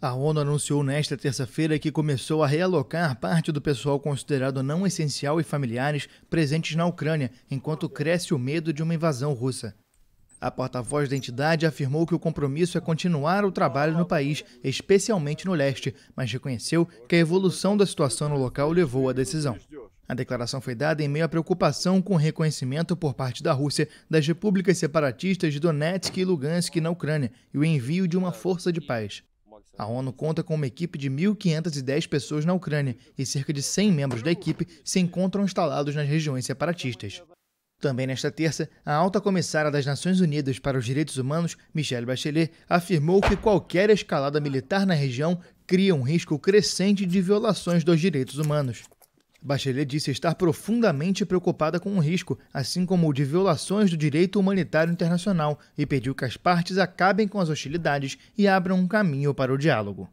A ONU anunciou nesta terça-feira que começou a realocar parte do pessoal considerado não essencial e familiares presentes na Ucrânia, enquanto cresce o medo de uma invasão russa. A porta-voz da entidade afirmou que o compromisso é continuar o trabalho no país, especialmente no leste, mas reconheceu que a evolução da situação no local levou à decisão. A declaração foi dada em meio à preocupação com o reconhecimento por parte da Rússia das repúblicas separatistas de Donetsk e Lugansk na Ucrânia e o envio de uma força de paz. A ONU conta com uma equipe de 1.510 pessoas na Ucrânia e cerca de 100 membros da equipe se encontram instalados nas regiões separatistas. Também nesta terça, a alta comissária das Nações Unidas para os Direitos Humanos, Michelle Bachelet, afirmou que qualquer escalada militar na região cria um risco crescente de violações dos direitos humanos. Bachelet disse estar profundamente preocupada com o risco, assim como o de violações do direito humanitário internacional, e pediu que as partes acabem com as hostilidades e abram um caminho para o diálogo.